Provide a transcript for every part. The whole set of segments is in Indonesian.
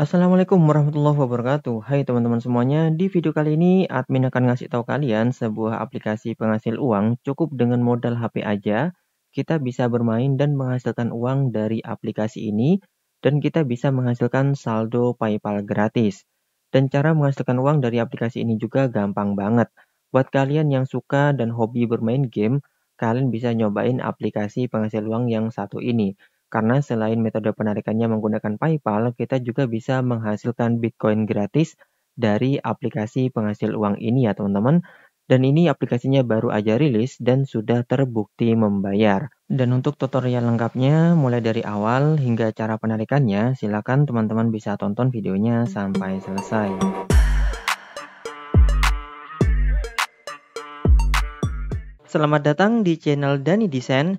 Assalamualaikum warahmatullahi wabarakatuh. Hai teman-teman semuanya, di video kali ini admin akan ngasih tahu kalian sebuah aplikasi penghasil uang cukup dengan modal HP aja kita bisa bermain dan menghasilkan uang dari aplikasi ini dan kita bisa menghasilkan saldo PayPal gratis. Dan cara menghasilkan uang dari aplikasi ini juga gampang banget. Buat kalian yang suka dan hobi bermain game, kalian bisa nyobain aplikasi penghasil uang yang satu ini. Karena selain metode penarikannya menggunakan PayPal, kita juga bisa menghasilkan Bitcoin gratis dari aplikasi penghasil uang ini ya teman-teman. Dan ini aplikasinya baru aja rilis dan sudah terbukti membayar. Dan untuk tutorial lengkapnya, mulai dari awal hingga cara penarikannya, silakan teman-teman bisa tonton videonya sampai selesai. Selamat datang di channel Dani Desain.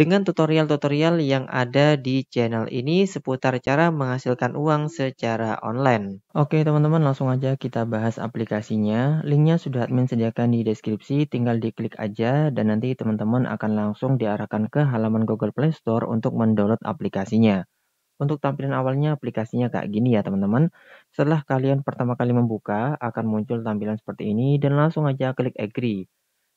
dengan tutorial-tutorial yang ada di channel ini seputar cara menghasilkan uang secara online. Oke teman-teman langsung aja kita bahas aplikasinya. Linknya sudah admin sediakan di deskripsi, tinggal diklik aja dan nanti teman-teman akan langsung diarahkan ke halaman Google Play Store untuk mendownload aplikasinya. Untuk tampilan awalnya aplikasinya kayak gini ya teman-teman. Setelah kalian pertama kali membuka, akan muncul tampilan seperti ini dan langsung aja klik agree.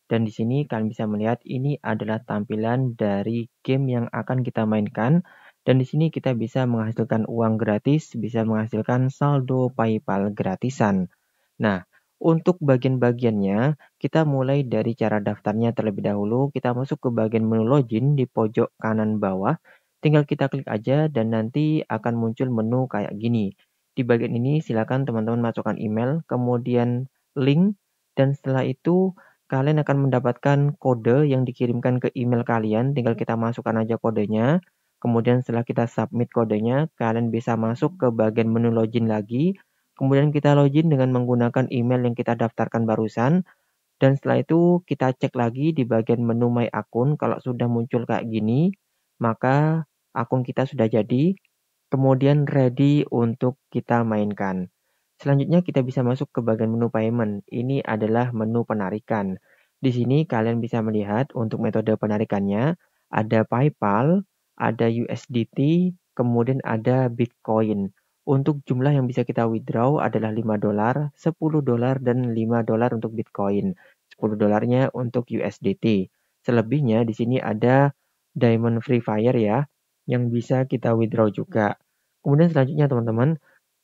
Dan di sini kalian bisa melihat ini adalah tampilan dari game yang akan kita mainkan. Dan di sini kita bisa menghasilkan uang gratis, bisa menghasilkan saldo PayPal gratisan. Nah, untuk bagian-bagiannya, kita mulai dari cara daftarnya terlebih dahulu. Kita masuk ke bagian menu login di pojok kanan bawah. Tinggal kita klik aja dan nanti akan muncul menu kayak gini. Di bagian ini silakan teman-teman masukkan email, kemudian link, dan setelah itu kalian akan mendapatkan kode yang dikirimkan ke email kalian. Tinggal kita masukkan aja kodenya. Kemudian setelah kita submit kodenya, kalian bisa masuk ke bagian menu login lagi. Kemudian kita login dengan menggunakan email yang kita daftarkan barusan. Dan setelah itu kita cek lagi di bagian menu My Akun. Kalau sudah muncul kayak gini, maka akun kita sudah jadi. Kemudian ready untuk kita mainkan. Selanjutnya kita bisa masuk ke bagian menu payment. Ini adalah menu penarikan. Di sini kalian bisa melihat untuk metode penarikannya ada PayPal, ada USDT, kemudian ada Bitcoin. Untuk jumlah yang bisa kita withdraw adalah 5 dolar, 10 dolar, dan 5 dolar untuk Bitcoin. 10 dolarnya untuk USDT. Selebihnya di sini ada Diamond Free Fire ya, yang bisa kita withdraw juga. Kemudian selanjutnya teman-teman,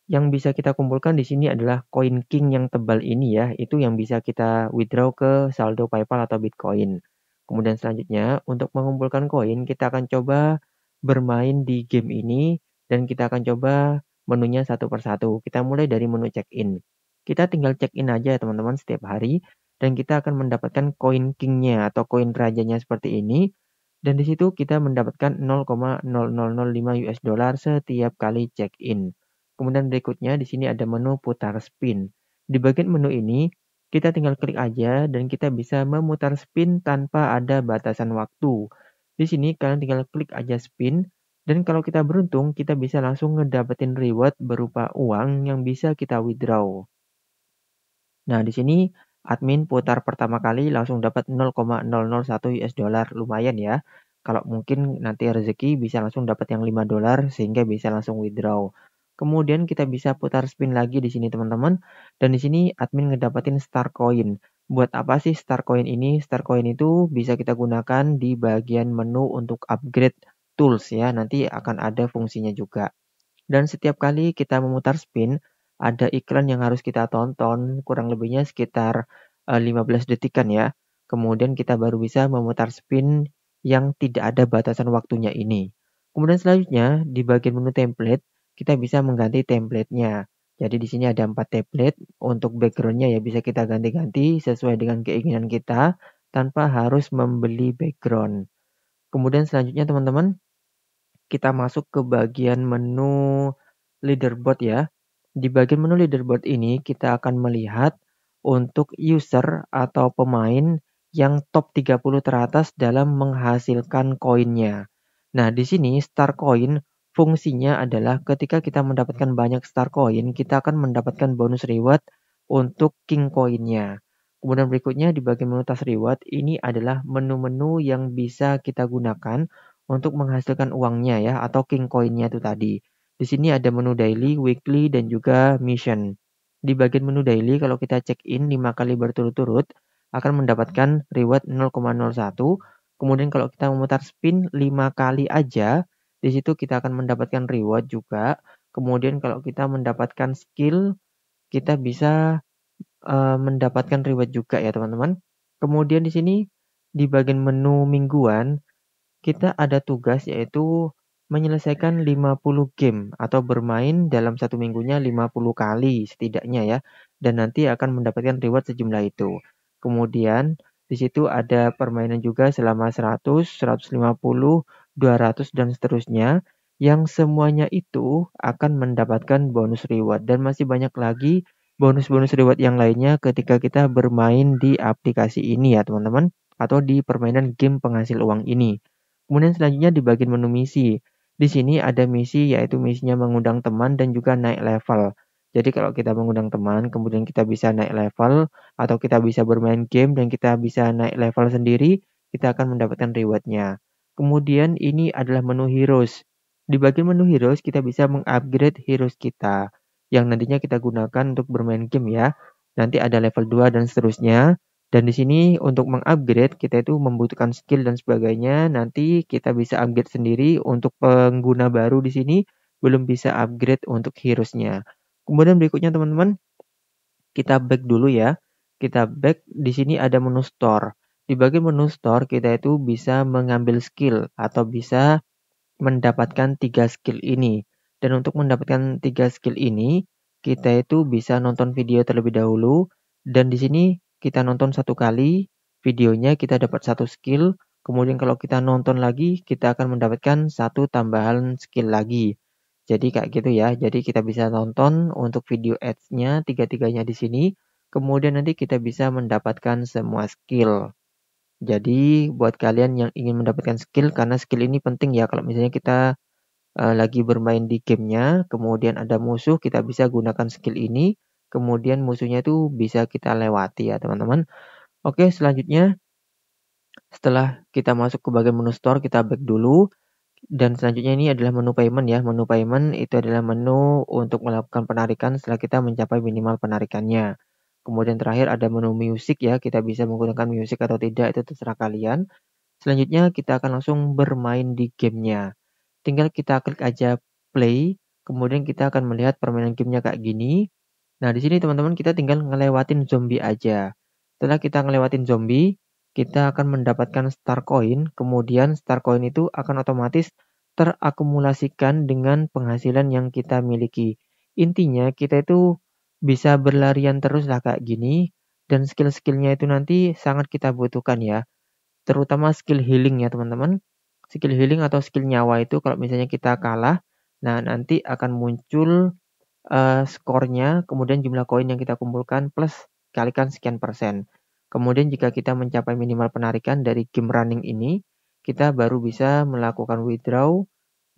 yang bisa kita kumpulkan di sini adalah koin king yang tebal ini ya, itu yang bisa kita withdraw ke saldo PayPal atau Bitcoin. Kemudian selanjutnya, untuk mengumpulkan koin, kita akan coba bermain di game ini dan kita akan coba menunya satu persatu. Kita mulai dari menu check-in. Kita tinggal check-in aja ya teman-teman setiap hari dan kita akan mendapatkan koin kingnya atau koin rajanya seperti ini dan di situ kita mendapatkan 0,0005 US dollar setiap kali check-in. Kemudian berikutnya di sini ada menu putar spin. Di bagian menu ini kita tinggal klik aja dan kita bisa memutar spin tanpa ada batasan waktu. Di sini kalian tinggal klik aja spin dan kalau kita beruntung kita bisa langsung ngedapetin reward berupa uang yang bisa kita withdraw. Nah, di sini admin putar pertama kali langsung dapat 0,001 US dollar lumayan ya. Kalau mungkin nanti rezeki bisa langsung dapat yang 5 dolar sehingga bisa langsung withdraw. Kemudian kita bisa putar spin lagi di sini teman-teman. Dan di sini admin ngedapetin star coin. Buat apa sih star coin ini? Star coin itu bisa kita gunakan di bagian menu untuk upgrade tools ya. Nanti akan ada fungsinya juga. Dan setiap kali kita memutar spin, ada iklan yang harus kita tonton kurang lebihnya sekitar 15 eh, detikan ya. Kemudian kita baru bisa memutar spin yang tidak ada batasan waktunya ini. Kemudian selanjutnya di bagian menu template kita bisa mengganti templatenya. Jadi di sini ada empat template untuk backgroundnya ya bisa kita ganti-ganti sesuai dengan keinginan kita tanpa harus membeli background. Kemudian selanjutnya teman-teman kita masuk ke bagian menu leaderboard ya. Di bagian menu leaderboard ini kita akan melihat untuk user atau pemain yang top 30 teratas dalam menghasilkan koinnya. Nah, di sini star coin Fungsinya adalah ketika kita mendapatkan banyak star coin, kita akan mendapatkan bonus reward untuk king coinnya. Kemudian berikutnya di bagian menu tas reward, ini adalah menu-menu yang bisa kita gunakan untuk menghasilkan uangnya ya, atau king coinnya itu tadi. Di sini ada menu daily, weekly, dan juga mission. Di bagian menu daily, kalau kita check in 5 kali berturut-turut, akan mendapatkan reward 0,01. Kemudian kalau kita memutar spin 5 kali aja, di situ kita akan mendapatkan reward juga. Kemudian kalau kita mendapatkan skill, kita bisa uh, mendapatkan reward juga ya teman-teman. Kemudian di sini di bagian menu mingguan kita ada tugas yaitu menyelesaikan 50 game atau bermain dalam satu minggunya 50 kali setidaknya ya dan nanti akan mendapatkan reward sejumlah itu. Kemudian di situ ada permainan juga selama 100, 150, 200 dan seterusnya yang semuanya itu akan mendapatkan bonus reward dan masih banyak lagi bonus-bonus reward yang lainnya ketika kita bermain di aplikasi ini ya teman-teman atau di permainan game penghasil uang ini. Kemudian selanjutnya di bagian menu misi. Di sini ada misi yaitu misinya mengundang teman dan juga naik level. Jadi kalau kita mengundang teman, kemudian kita bisa naik level atau kita bisa bermain game dan kita bisa naik level sendiri, kita akan mendapatkan rewardnya. Kemudian ini adalah menu heroes. Di bagian menu heroes kita bisa mengupgrade heroes kita yang nantinya kita gunakan untuk bermain game ya. Nanti ada level 2 dan seterusnya. Dan di sini untuk mengupgrade kita itu membutuhkan skill dan sebagainya. Nanti kita bisa upgrade sendiri untuk pengguna baru di sini belum bisa upgrade untuk heroesnya. Kemudian berikutnya teman-teman kita back dulu ya. Kita back di sini ada menu store. Di bagian menu store kita itu bisa mengambil skill atau bisa mendapatkan tiga skill ini. Dan untuk mendapatkan tiga skill ini, kita itu bisa nonton video terlebih dahulu dan di sini kita nonton satu kali videonya kita dapat satu skill. Kemudian kalau kita nonton lagi, kita akan mendapatkan satu tambahan skill lagi. Jadi kayak gitu ya. Jadi kita bisa nonton untuk video ads-nya tiga-tiganya di sini. Kemudian nanti kita bisa mendapatkan semua skill. Jadi buat kalian yang ingin mendapatkan skill, karena skill ini penting ya. Kalau misalnya kita uh, lagi bermain di gamenya, kemudian ada musuh, kita bisa gunakan skill ini. Kemudian musuhnya itu bisa kita lewati ya teman-teman. Oke selanjutnya, setelah kita masuk ke bagian menu store, kita back dulu. Dan selanjutnya ini adalah menu payment ya. Menu payment itu adalah menu untuk melakukan penarikan setelah kita mencapai minimal penarikannya. Kemudian terakhir ada menu music ya, kita bisa menggunakan music atau tidak itu terserah kalian. Selanjutnya kita akan langsung bermain di gamenya. Tinggal kita klik aja play, kemudian kita akan melihat permainan gamenya kayak gini. Nah di sini teman-teman kita tinggal ngelewatin zombie aja. Setelah kita ngelewatin zombie, kita akan mendapatkan star coin, kemudian star coin itu akan otomatis terakumulasikan dengan penghasilan yang kita miliki. Intinya kita itu bisa berlarian teruslah kayak gini dan skill-skillnya itu nanti sangat kita butuhkan ya. Terutama skill healing ya teman-teman. Skill healing atau skill nyawa itu kalau misalnya kita kalah, nah nanti akan muncul uh, skornya, kemudian jumlah koin yang kita kumpulkan plus kalikan sekian persen. Kemudian jika kita mencapai minimal penarikan dari game running ini, kita baru bisa melakukan withdraw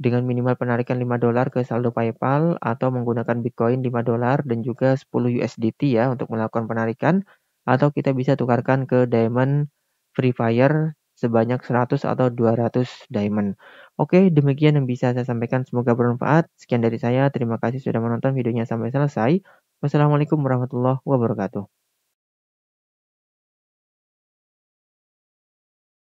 dengan minimal penarikan 5 dolar ke saldo PayPal atau menggunakan Bitcoin 5 dolar dan juga 10 USDT ya untuk melakukan penarikan atau kita bisa tukarkan ke Diamond Free Fire sebanyak 100 atau 200 diamond. Oke, demikian yang bisa saya sampaikan. Semoga bermanfaat. Sekian dari saya. Terima kasih sudah menonton videonya sampai selesai. Wassalamualaikum warahmatullahi wabarakatuh.